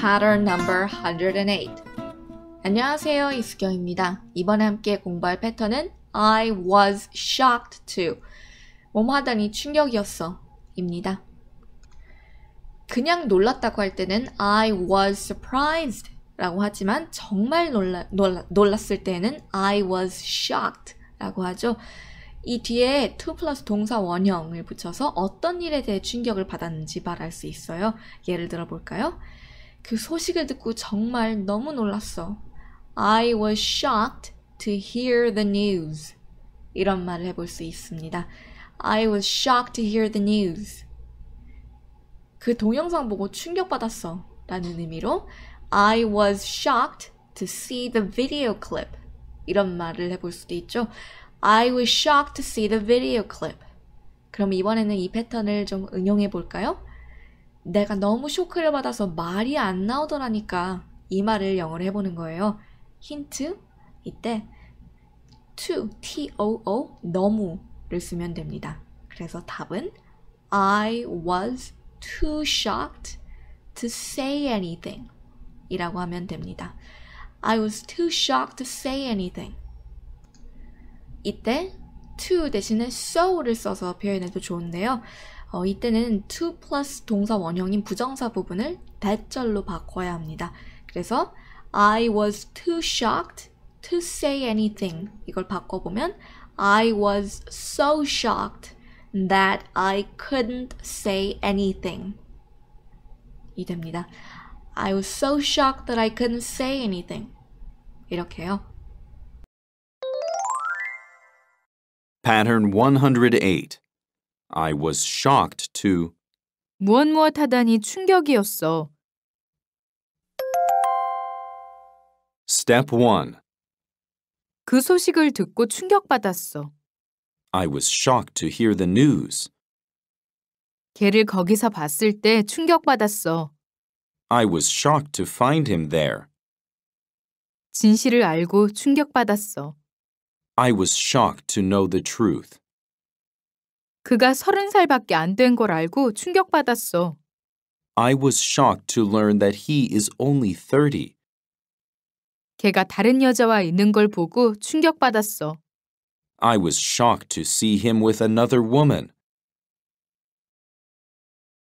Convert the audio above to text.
pattern number 108. 안녕하세요. 이수경입니다. 이번에 함께 공부할 패턴은 I was shocked to. 뭐뭐 하다니 충격이었어. 입니다. 그냥 놀랐다고 할 때는 I was surprised 라고 하지만 정말 놀라, 놀라, 놀랐을 때는 I was shocked 라고 하죠. 이 뒤에 2 플러스 동사 원형을 붙여서 어떤 일에 대해 충격을 받았는지 말할 수 있어요. 예를 들어 볼까요? 그 소식을 듣고 정말 너무 놀랐어. I was shocked to hear the news. 이런 말을 해볼 수 있습니다. I was shocked to hear the news. 그 동영상 보고 충격받았어. 라는 의미로 I was shocked to see the video clip. 이런 말을 해볼 수도 있죠. I was shocked to see the video clip. 그럼 이번에는 이 패턴을 좀 응용해 볼까요? 내가 너무 쇼크를 받아서 말이 안 나오더라니까 이 말을 영어로 해보는 거예요. 힌트? 이때 to, t-o-o, 너무를 쓰면 됩니다. 그래서 답은 I was too shocked to say anything 이라고 하면 됩니다. I was too shocked to say anything. 이때 to 대신에 so를 써서 표현해도 좋은데요. 어, 이때는 to 플러스 동사 원형인 부정사 부분을 대절로 바꿔야 합니다. 그래서 I was too shocked to say anything 이걸 바꿔보면 I was so shocked that I couldn't say anything 이 됩니다. I was so shocked that I couldn't say anything 이렇게요. Pattern 108 I was shocked to 무엇 무엇 하다니 충격이었어. Step 1. 그 소식을 듣고 충격받았어. I was shocked to hear the news. 걔를 거기서 봤을 때 충격받았어. I was shocked to find him there. 진실을 알고 충격받았어. I was shocked to know the truth. 그가 서른 살밖에 안 된 걸 알고 충격받았어. I was shocked to learn that he is only 30. 걔가 다른 여자와 있는 걸 보고 충격받았어. I was shocked to see him with another woman.